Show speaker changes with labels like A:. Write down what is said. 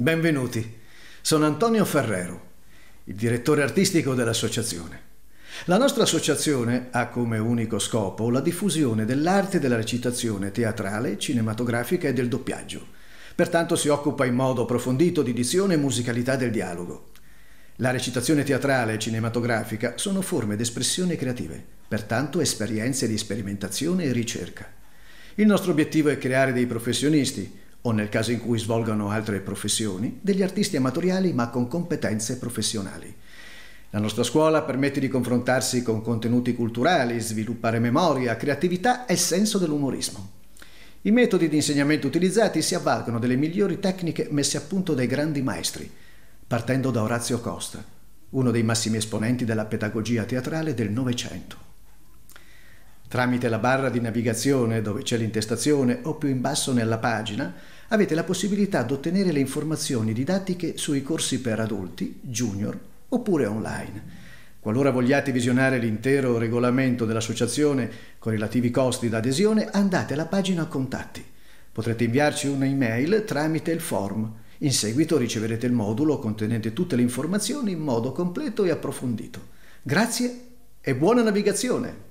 A: Benvenuti, sono Antonio Ferrero, il direttore artistico dell'associazione. La nostra associazione ha come unico scopo la diffusione dell'arte della recitazione teatrale, cinematografica e del doppiaggio. Pertanto si occupa in modo approfondito di dizione e musicalità del dialogo. La recitazione teatrale e cinematografica sono forme d'espressione creative, pertanto esperienze di sperimentazione e ricerca. Il nostro obiettivo è creare dei professionisti, o nel caso in cui svolgano altre professioni, degli artisti amatoriali ma con competenze professionali. La nostra scuola permette di confrontarsi con contenuti culturali, sviluppare memoria, creatività e senso dell'umorismo. I metodi di insegnamento utilizzati si avvalgono delle migliori tecniche messe a punto dai grandi maestri, partendo da Orazio Costa, uno dei massimi esponenti della pedagogia teatrale del Novecento. Tramite la barra di navigazione dove c'è l'intestazione o più in basso nella pagina avete la possibilità di ottenere le informazioni didattiche sui corsi per adulti, junior oppure online. Qualora vogliate visionare l'intero regolamento dell'associazione con relativi costi d'adesione, andate alla pagina Contatti. Potrete inviarci un'email tramite il form. In seguito riceverete il modulo contenente tutte le informazioni in modo completo e approfondito. Grazie e buona navigazione!